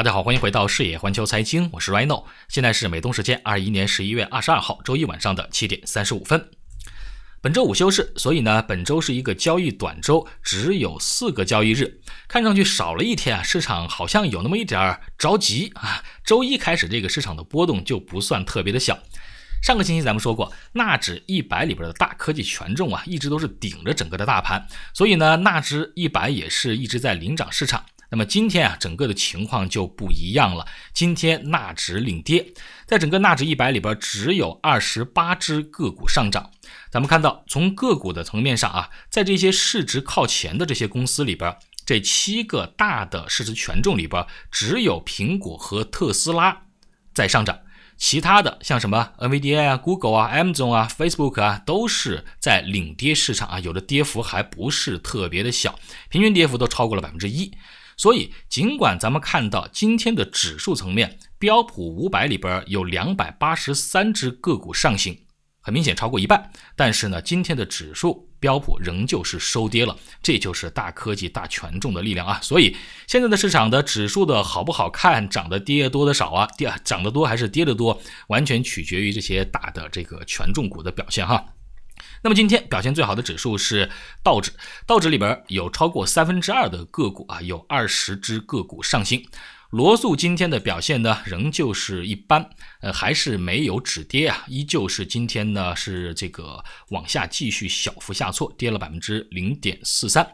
大家好，欢迎回到视野环球财经，我是 Reno。现在是美东时间二一年十一月二十二号周一晚上的七点三十五分。本周五休市，所以呢，本周是一个交易短周，只有四个交易日，看上去少了一天啊，市场好像有那么一点儿着急啊。周一开始，这个市场的波动就不算特别的小。上个星期咱们说过，纳指一百里边的大科技权重啊，一直都是顶着整个的大盘，所以呢，纳指一百也是一直在领涨市场。那么今天啊，整个的情况就不一样了。今天纳指领跌，在整个纳指一百里边，只有二十八只个股上涨。咱们看到，从个股的层面上啊，在这些市值靠前的这些公司里边，这七个大的市值权重里边，只有苹果和特斯拉在上涨，其他的像什么 NVDA 啊、Google 啊、Amazon 啊、Facebook 啊，都是在领跌市场啊，有的跌幅还不是特别的小，平均跌幅都超过了百分之一。所以，尽管咱们看到今天的指数层面，标普五百里边有两百八十三只个股上行，很明显超过一半。但是呢，今天的指数标普仍旧是收跌了，这就是大科技大权重的力量啊。所以，现在的市场的指数的好不好看，涨的跌多的少啊，跌涨得多还是跌的多，完全取决于这些大的这个权重股的表现哈。那么今天表现最好的指数是道指，道指里边有超过三分之二的个股啊，有二十只个股上新。罗素今天的表现呢，仍旧是一般，呃，还是没有止跌啊，依旧是今天呢是这个往下继续小幅下挫，跌了百分之零点四三。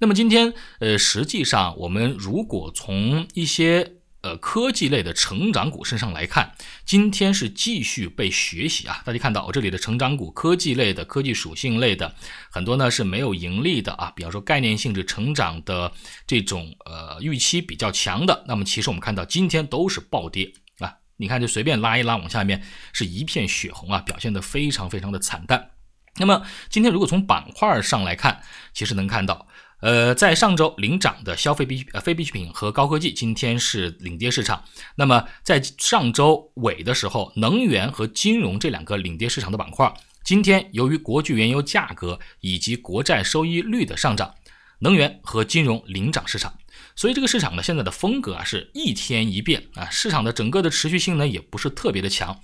那么今天呃，实际上我们如果从一些呃，科技类的成长股身上来看，今天是继续被学习啊。大家看到我、这里的成长股、科技类的、科技属性类的，很多呢是没有盈利的啊。比方说概念性质、成长的这种呃预期比较强的，那么其实我们看到今天都是暴跌啊。你看，就随便拉一拉，往下面是一片血红啊，表现的非常非常的惨淡。那么今天如果从板块上来看，其实能看到。呃，在上周领涨的消费必呃非必需品和高科技，今天是领跌市场。那么在上周尾的时候，能源和金融这两个领跌市场的板块，今天由于国际原油价格以及国债收益率的上涨，能源和金融领涨市场。所以这个市场呢，现在的风格啊是一天一变啊，市场的整个的持续性呢也不是特别的强。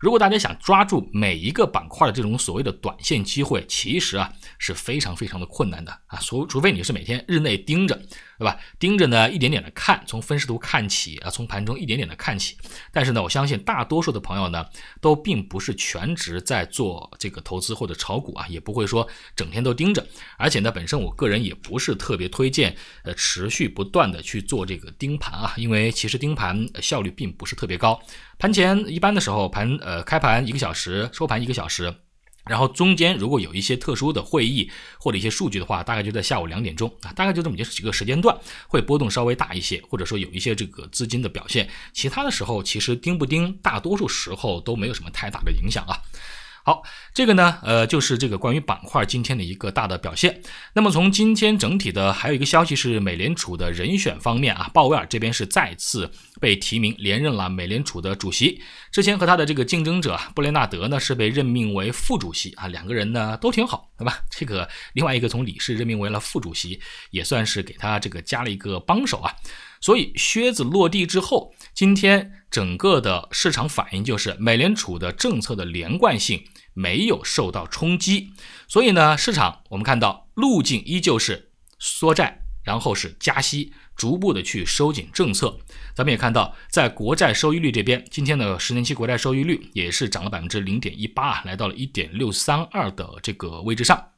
如果大家想抓住每一个板块的这种所谓的短线机会，其实啊是非常非常的困难的啊，除除非你是每天日内盯着。对吧？盯着呢，一点点的看，从分时图看起啊，从盘中一点点的看起。但是呢，我相信大多数的朋友呢，都并不是全职在做这个投资或者炒股啊，也不会说整天都盯着。而且呢，本身我个人也不是特别推荐，呃，持续不断的去做这个盯盘啊，因为其实盯盘效率并不是特别高。盘前一般的时候，盘呃开盘一个小时，收盘一个小时。然后中间如果有一些特殊的会议或者一些数据的话，大概就在下午两点钟啊，大概就这么几个时间段会波动稍微大一些，或者说有一些这个资金的表现。其他的时候其实盯不盯，大多数时候都没有什么太大的影响啊。好，这个呢，呃，就是这个关于板块今天的一个大的表现。那么从今天整体的，还有一个消息是，美联储的人选方面啊，鲍威尔这边是再次被提名连任了美联储的主席。之前和他的这个竞争者布雷纳德呢，是被任命为副主席啊，两个人呢都挺好，对吧？这个另外一个从理事任命为了副主席，也算是给他这个加了一个帮手啊。所以靴子落地之后，今天整个的市场反应就是美联储的政策的连贯性。没有受到冲击，所以呢，市场我们看到路径依旧是缩债，然后是加息，逐步的去收紧政策。咱们也看到，在国债收益率这边，今天的十年期国债收益率也是涨了百分之零点一八啊，来到了一点六三二的这个位置上。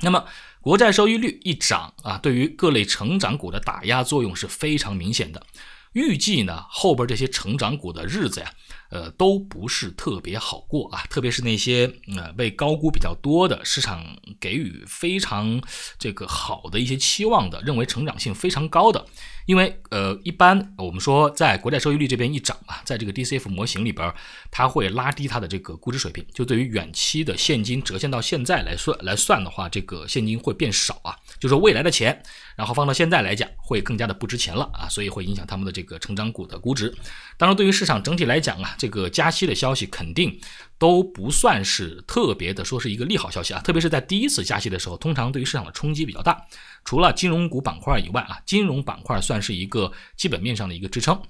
那么国债收益率一涨啊，对于各类成长股的打压作用是非常明显的。预计呢，后边这些成长股的日子呀，呃，都不是特别好过啊，特别是那些呃被高估比较多的，市场给予非常这个好的一些期望的，认为成长性非常高的。因为呃，一般我们说在国债收益率这边一涨啊，在这个 DCF 模型里边，它会拉低它的这个估值水平。就对于远期的现金折现到现在来算来算的话，这个现金会变少啊，就是说未来的钱，然后放到现在来讲会更加的不值钱了啊，所以会影响他们的这个成长股的估值。当然，对于市场整体来讲啊，这个加息的消息肯定。都不算是特别的说是一个利好消息啊，特别是在第一次加息的时候，通常对于市场的冲击比较大。除了金融股板块以外啊，金融板块算是一个基本面上的一个支撑。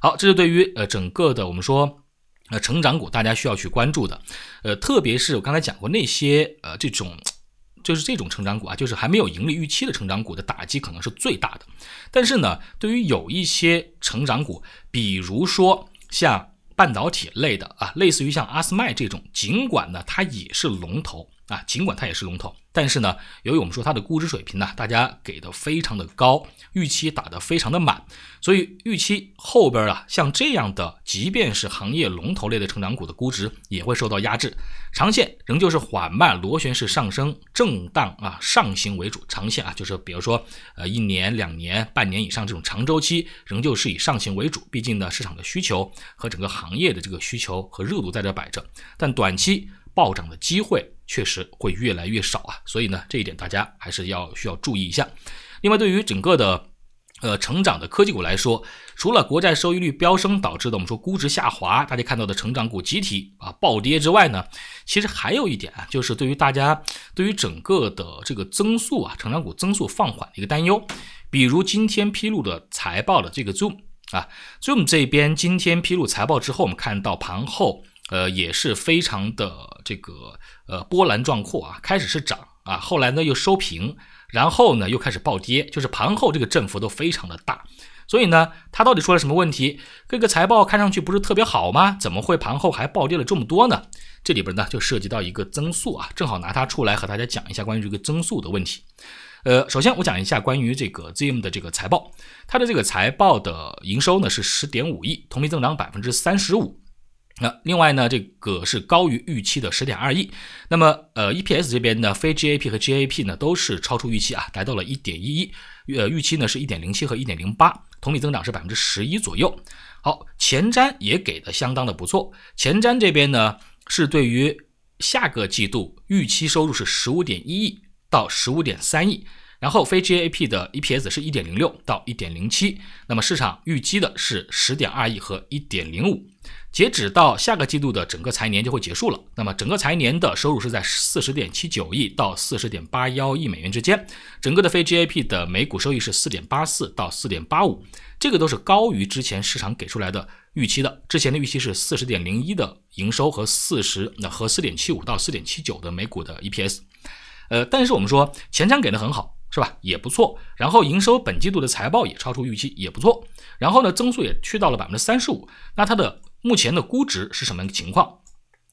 好，这是对于呃整个的我们说呃成长股，大家需要去关注的。呃，特别是我刚才讲过那些呃这种就是这种成长股啊，就是还没有盈利预期的成长股的打击可能是最大的。但是呢，对于有一些成长股，比如说像。半导体类的啊，类似于像阿斯麦这种，尽管呢，它也是龙头。啊，尽管它也是龙头，但是呢，由于我们说它的估值水平呢，大家给的非常的高，预期打得非常的满，所以预期后边啊，像这样的，即便是行业龙头类的成长股的估值也会受到压制。长线仍旧是缓慢螺旋式上升、震荡啊上行为主。长线啊，就是比如说呃一年、两年、半年以上这种长周期，仍旧是以上行为主。毕竟呢，市场的需求和整个行业的这个需求和热度在这摆着，但短期暴涨的机会。确实会越来越少啊，所以呢，这一点大家还是要需要注意一下。另外，对于整个的呃成长的科技股来说，除了国债收益率飙升导致的我们说估值下滑，大家看到的成长股集体啊暴跌之外呢，其实还有一点啊，就是对于大家对于整个的这个增速啊，成长股增速放缓的一个担忧。比如今天披露的财报的这个 Zoom 啊，Zoom 这边今天披露财报之后，我们看到盘后。呃，也是非常的这个呃波澜壮阔啊！开始是涨啊，后来呢又收平，然后呢又开始暴跌，就是盘后这个振幅都非常的大。所以呢，它到底出了什么问题？各个财报看上去不是特别好吗？怎么会盘后还暴跌了这么多呢？这里边呢就涉及到一个增速啊，正好拿它出来和大家讲一下关于这个增速的问题。呃，首先我讲一下关于这个 z i m 的这个财报，它的这个财报的营收呢是十点五亿，同比增长百分之三十五。那另外呢，这个是高于预期的十点二亿。那么，呃，EPS 这边呢，非 g a p 和 g a p 呢都是超出预期啊，达到了一点一，呃，预期呢是一点零七和一点零八，同比增长是百分之十一左右。好，前瞻也给的相当的不错。前瞻这边呢是对于下个季度预期收入是十五点一亿到十五点三亿。然后非 GAP 的 EPS 是1.06到1.07，那么市场预期的是10.2亿和1.05。截止到下个季度的整个财年就会结束了，那么整个财年的收入是在40.79亿到40.81亿美元之间，整个的非 GAP 的每股收益是4.84到4.85，这个都是高于之前市场给出来的预期的。之前的预期是40.01的营收和40那和4.75到4.79的每股的 EPS。呃，但是我们说前瞻给的很好。是吧？也不错。然后营收本季度的财报也超出预期，也不错。然后呢，增速也去到了百分之三十五。那它的目前的估值是什么情况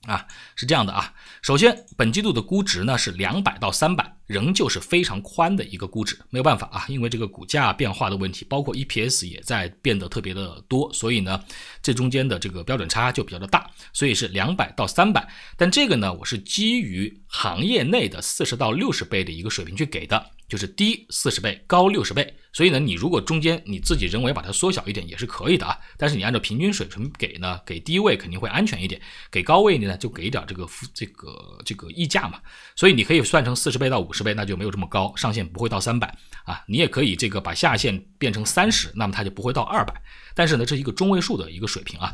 啊？是这样的啊，首先本季度的估值呢是两百到三百，仍旧是非常宽的一个估值。没有办法啊，因为这个股价变化的问题，包括 EPS 也在变得特别的多，所以呢，这中间的这个标准差就比较的大，所以是两百到三百。但这个呢，我是基于行业内的四十到六十倍的一个水平去给的。就是低四十倍，高六十倍。所以呢，你如果中间你自己人为把它缩小一点也是可以的啊。但是你按照平均水平给呢，给低位肯定会安全一点。给高位呢就给一点这个这个这个溢价嘛。所以你可以算成四十倍到五十倍，那就没有这么高，上限不会到三百啊。你也可以这个把下限变成三十，那么它就不会到二百。但是呢，这是一个中位数的一个水平啊。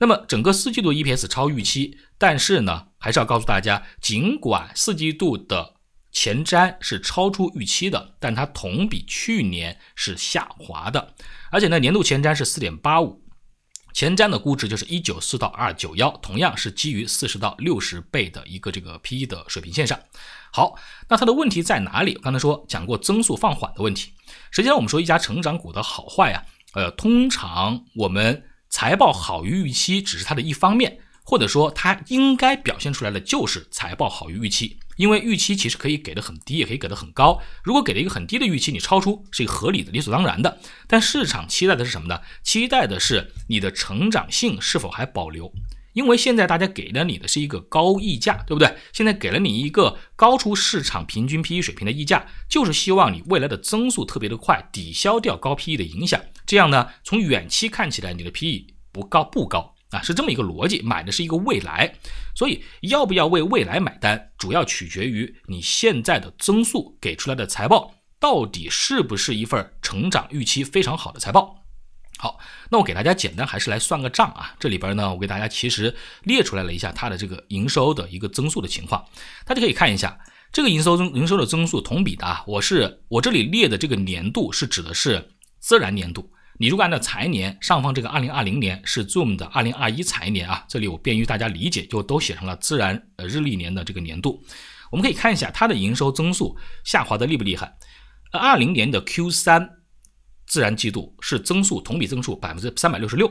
那么整个四季度 EPS 超预期，但是呢，还是要告诉大家，尽管四季度的。前瞻是超出预期的，但它同比去年是下滑的，而且呢，年度前瞻是四点八五，前瞻的估值就是一九四到二九幺，同样是基于四十到六十倍的一个这个 P E 的水平线上。好，那它的问题在哪里？刚才说讲过增速放缓的问题。实际上，我们说一家成长股的好坏啊，呃，通常我们财报好于预期只是它的一方面。或者说，它应该表现出来的就是财报好于预期，因为预期其实可以给的很低，也可以给的很高。如果给了一个很低的预期，你超出是一个合理的、理所当然的。但市场期待的是什么呢？期待的是你的成长性是否还保留？因为现在大家给了你的是一个高溢价，对不对？现在给了你一个高出市场平均 P/E 水平的溢价，就是希望你未来的增速特别的快，抵消掉高 P/E 的影响。这样呢，从远期看起来，你的 P/E 不高不高。啊，是这么一个逻辑，买的是一个未来，所以要不要为未来买单，主要取决于你现在的增速给出来的财报，到底是不是一份成长预期非常好的财报。好，那我给大家简单还是来算个账啊，这里边呢，我给大家其实列出来了一下它的这个营收的一个增速的情况，大家可以看一下这个营收增营收的增速同比的啊，我是我这里列的这个年度是指的是自然年度。你如果按照财年上方这个二零二零年是 Zoom 的二零二一财年啊，这里我便于大家理解，就都写成了自然呃日历年的这个年度，我们可以看一下它的营收增速下滑的厉不厉害？呃，二零年的 Q 三自然季度是增速同比增速百分之三百六十六，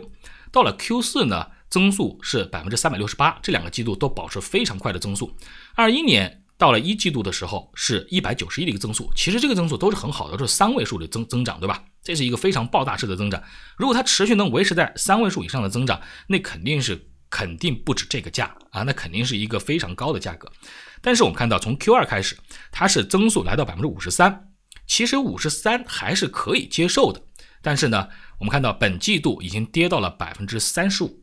到了 Q 四呢，增速是百分之三百六十八，这两个季度都保持非常快的增速。二一年到了一季度的时候是一百九十一的一个增速，其实这个增速都是很好的，都是三位数的增增长，对吧？这是一个非常爆炸式的增长，如果它持续能维持在三位数以上的增长，那肯定是肯定不止这个价啊，那肯定是一个非常高的价格。但是我们看到，从 Q2 开始，它是增速来到百分之五十三，其实五十三还是可以接受的。但是呢，我们看到本季度已经跌到了百分之三十五。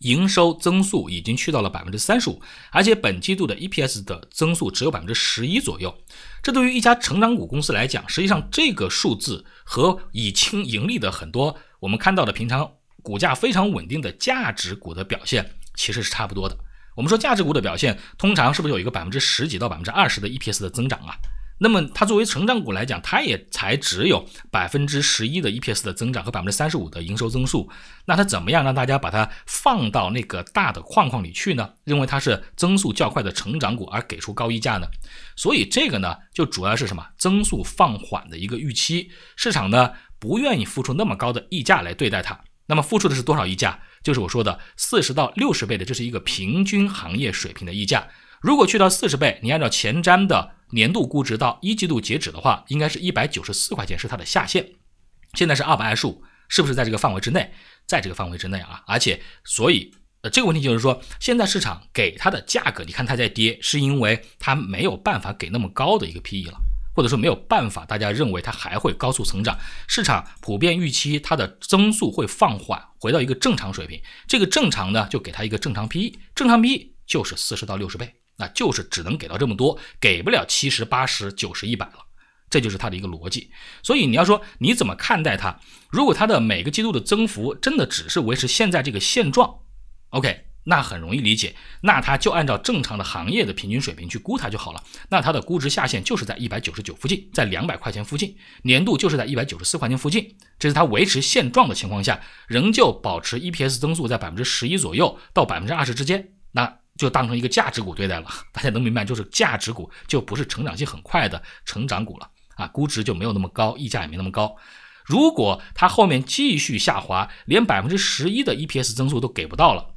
营收增速已经去到了百分之三十五，而且本季度的 EPS 的增速只有百分之十一左右。这对于一家成长股公司来讲，实际上这个数字和已经盈利的很多我们看到的平常股价非常稳定的价值股的表现其实是差不多的。我们说价值股的表现通常是不是有一个百分之十几到百分之二十的 EPS 的增长啊？那么它作为成长股来讲，它也才只有百分之十一的 EPS 的增长和百分之三十五的营收增速。那它怎么样让大家把它放到那个大的框框里去呢？认为它是增速较快的成长股而给出高溢价呢？所以这个呢，就主要是什么？增速放缓的一个预期，市场呢不愿意付出那么高的溢价来对待它。那么付出的是多少溢价？就是我说的四十到六十倍的，这是一个平均行业水平的溢价。如果去到四十倍，你按照前瞻的年度估值到一季度截止的话，应该是一百九十四块钱是它的下限，现在是二百二十五，是不是在这个范围之内？在这个范围之内啊？而且，所以，呃，这个问题就是说，现在市场给它的价格，你看它在跌，是因为它没有办法给那么高的一个 PE 了，或者说没有办法，大家认为它还会高速成长，市场普遍预期它的增速会放缓，回到一个正常水平，这个正常呢，就给它一个正常 PE，正常 PE 就是四十到六十倍。那就是只能给到这么多，给不了七十八十九十一百了，这就是它的一个逻辑。所以你要说你怎么看待它？如果它的每个季度的增幅真的只是维持现在这个现状，OK，那很容易理解，那它就按照正常的行业的平均水平去估它就好了。那它的估值下限就是在一百九十九附近，在两百块钱附近，年度就是在一百九十四块钱附近。这是它维持现状的情况下，仍旧保持 EPS 增速在百分之十一左右到百分之二十之间。那就当成一个价值股对待了，大家能明白，就是价值股就不是成长性很快的成长股了啊，估值就没有那么高，溢价也没那么高。如果它后面继续下滑，连百分之十一的 EPS 增速都给不到了，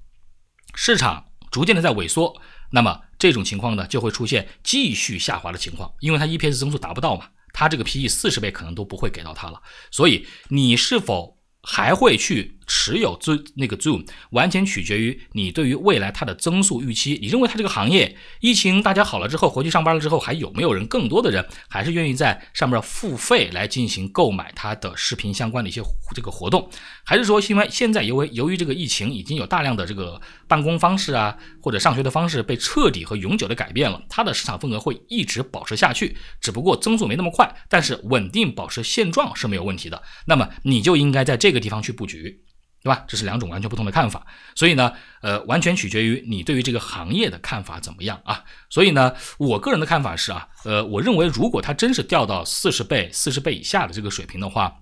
市场逐渐的在萎缩，那么这种情况呢，就会出现继续下滑的情况，因为它 EPS 增速达不到嘛，它这个 PE 四十倍可能都不会给到它了，所以你是否还会去？持有最那个 Zoom，完全取决于你对于未来它的增速预期。你认为它这个行业，疫情大家好了之后回去上班了之后，还有没有人？更多的人还是愿意在上面付费来进行购买它的视频相关的一些这个活动？还是说因为现在由于由于这个疫情已经有大量的这个办公方式啊或者上学的方式被彻底和永久的改变了，它的市场份额会一直保持下去，只不过增速没那么快，但是稳定保持现状是没有问题的。那么你就应该在这个地方去布局。对吧？这是两种完全不同的看法，所以呢，呃，完全取决于你对于这个行业的看法怎么样啊。所以呢，我个人的看法是啊，呃，我认为如果它真是掉到四十倍、四十倍以下的这个水平的话，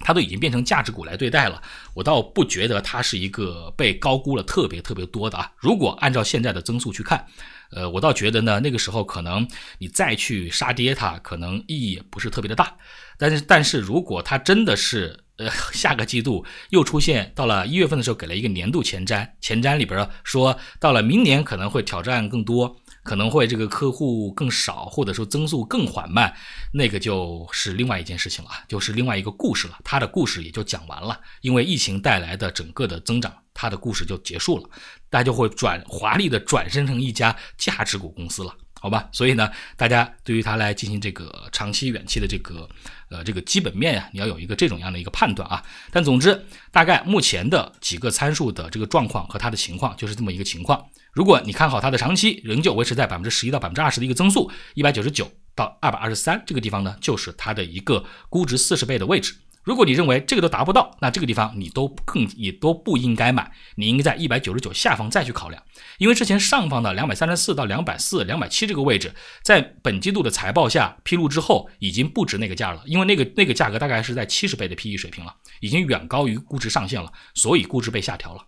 它都已经变成价值股来对待了。我倒不觉得它是一个被高估了特别特别多的啊。如果按照现在的增速去看，呃，我倒觉得呢，那个时候可能你再去杀跌它，可能意义也不是特别的大。但是，但是如果它真的是，呃，下个季度又出现到了一月份的时候，给了一个年度前瞻，前瞻里边说到了明年可能会挑战更多，可能会这个客户更少，或者说增速更缓慢，那个就是另外一件事情了，就是另外一个故事了，他的故事也就讲完了，因为疫情带来的整个的增长，他的故事就结束了，大家就会转华丽的转身成一家价值股公司了。好吧，所以呢，大家对于它来进行这个长期、远期的这个，呃，这个基本面呀，你要有一个这种样的一个判断啊。但总之，大概目前的几个参数的这个状况和它的情况就是这么一个情况。如果你看好它的长期，仍旧维持在百分之十一到百分之二十的一个增速，一百九十九到二百二十三这个地方呢，就是它的一个估值四十倍的位置。如果你认为这个都达不到，那这个地方你都更也都不应该买，你应该在一百九十九下方再去考量，因为之前上方的两百三十四到两百四、两百七这个位置，在本季度的财报下披露之后，已经不值那个价了，因为那个那个价格大概是在七十倍的 P E 水平了，已经远高于估值上限了，所以估值被下调了，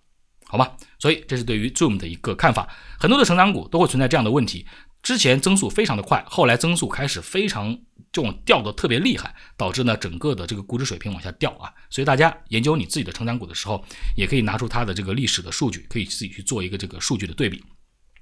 好吧？所以这是对于 Zoom 的一个看法，很多的成长股都会存在这样的问题，之前增速非常的快，后来增速开始非常。种掉的特别厉害，导致呢整个的这个估值水平往下掉啊。所以大家研究你自己的成长股的时候，也可以拿出它的这个历史的数据，可以自己去做一个这个数据的对比。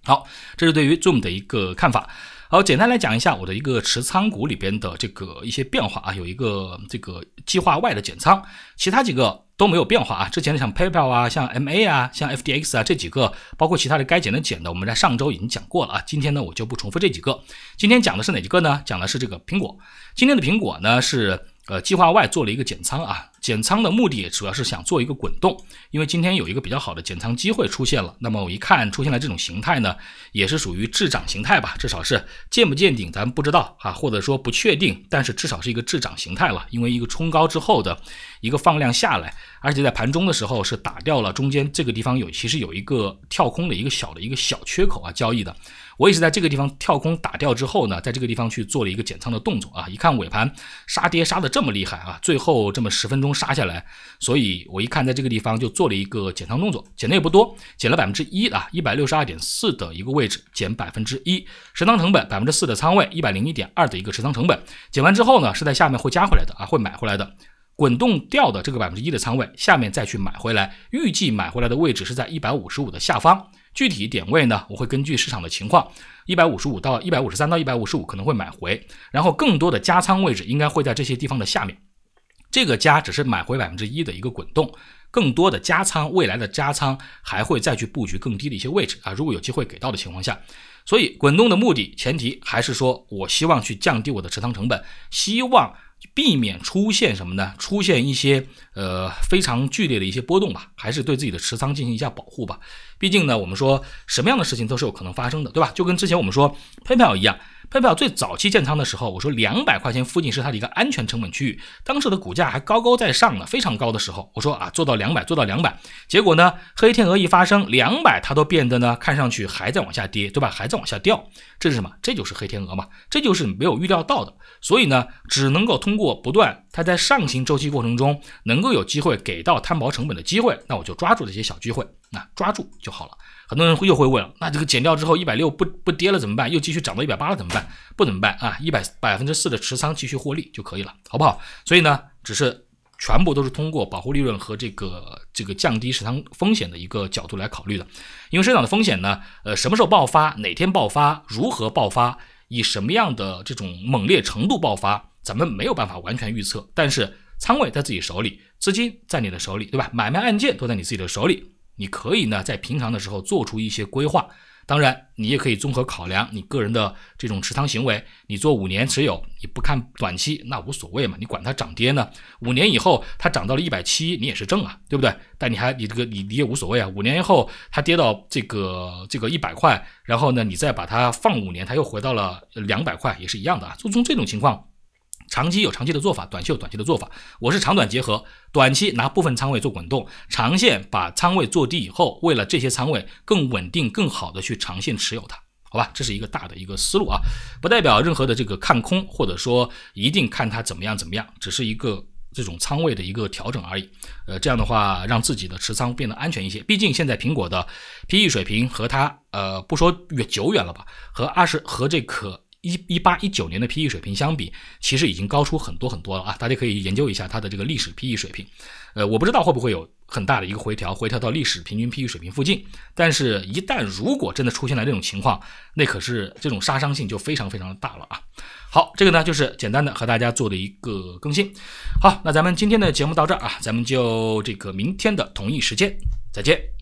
好，这是对于 Zoom 的一个看法。好，简单来讲一下我的一个持仓股里边的这个一些变化啊，有一个这个计划外的减仓，其他几个。都没有变化啊！之前像 PayPal 啊、像 MA 啊、像 FDX 啊这几个，包括其他的该减的减的，我们在上周已经讲过了啊。今天呢，我就不重复这几个。今天讲的是哪几个呢？讲的是这个苹果。今天的苹果呢，是呃计划外做了一个减仓啊。减仓的目的主要是想做一个滚动，因为今天有一个比较好的减仓机会出现了。那么我一看出现了这种形态呢，也是属于滞涨形态吧，至少是见不见顶咱不知道啊，或者说不确定，但是至少是一个滞涨形态了。因为一个冲高之后的一个放量下来，而且在盘中的时候是打掉了中间这个地方有其实有一个跳空的一个小的一个小缺口啊交易的。我也是在这个地方跳空打掉之后呢，在这个地方去做了一个减仓的动作啊！一看尾盘杀跌杀的这么厉害啊，最后这么十分钟杀下来，所以我一看在这个地方就做了一个减仓动作，减的也不多，减了百分之一啊，一百六十二点四的一个位置减百分之一，持仓成本百分之四的仓位，一百零一点二的一个持仓成本，减完之后呢，是在下面会加回来的啊，会买回来的，滚动掉的这个百分之一的仓位，下面再去买回来，预计买回来的位置是在一百五十五的下方。具体点位呢，我会根据市场的情况，一百五十五到一百五十三到一百五十五可能会买回，然后更多的加仓位置应该会在这些地方的下面。这个加只是买回百分之一的一个滚动，更多的加仓未来的加仓还会再去布局更低的一些位置啊，如果有机会给到的情况下。所以滚动的目的前提还是说我希望去降低我的持仓成本，希望。避免出现什么呢？出现一些呃非常剧烈的一些波动吧，还是对自己的持仓进行一下保护吧。毕竟呢，我们说什么样的事情都是有可能发生的，对吧？就跟之前我们说 PayPal 一样。配票最早期建仓的时候，我说两百块钱附近是它的一个安全成本区域。当时的股价还高高在上呢，非常高的时候，我说啊，做到两百，做到两百。结果呢，黑天鹅一发生，两百它都变得呢，看上去还在往下跌，对吧？还在往下掉，这是什么？这就是黑天鹅嘛，这就是没有预料到的。所以呢，只能够通过不断它在上行周期过程中，能够有机会给到摊薄成本的机会，那我就抓住这些小机会。那抓住就好了。很多人又会问了，那这个减掉之后一百六不不跌了怎么办？又继续涨到一百八了怎么办？不怎么办啊？一百百分之四的持仓继续获利就可以了，好不好？所以呢，只是全部都是通过保护利润和这个这个降低持仓风险的一个角度来考虑的。因为市场的风险呢，呃，什么时候爆发？哪天爆发？如何爆发？以什么样的这种猛烈程度爆发？咱们没有办法完全预测。但是仓位在自己手里，资金在你的手里，对吧？买卖案件都在你自己的手里。你可以呢，在平常的时候做出一些规划，当然你也可以综合考量你个人的这种持仓行为。你做五年持有，你不看短期，那无所谓嘛，你管它涨跌呢？五年以后它涨到了一百七，你也是挣啊，对不对？但你还你这个你你也无所谓啊，五年以后它跌到这个这个一百块，然后呢，你再把它放五年，它又回到了两百块，也是一样的啊。就从这种情况。长期有长期的做法，短期有短期的做法。我是长短结合，短期拿部分仓位做滚动，长线把仓位做低以后，为了这些仓位更稳定、更好的去长线持有它，好吧，这是一个大的一个思路啊，不代表任何的这个看空，或者说一定看它怎么样怎么样，只是一个这种仓位的一个调整而已。呃，这样的话让自己的持仓变得安全一些，毕竟现在苹果的 P E 水平和它呃不说远久远了吧，和二十和这可一一八一九年的 P/E 水平相比，其实已经高出很多很多了啊！大家可以研究一下它的这个历史 P/E 水平。呃，我不知道会不会有很大的一个回调，回调到历史平均 P/E 水平附近。但是，一旦如果真的出现了这种情况，那可是这种杀伤性就非常非常的大了啊！好，这个呢就是简单的和大家做的一个更新。好，那咱们今天的节目到这儿啊，咱们就这个明天的同一时间再见。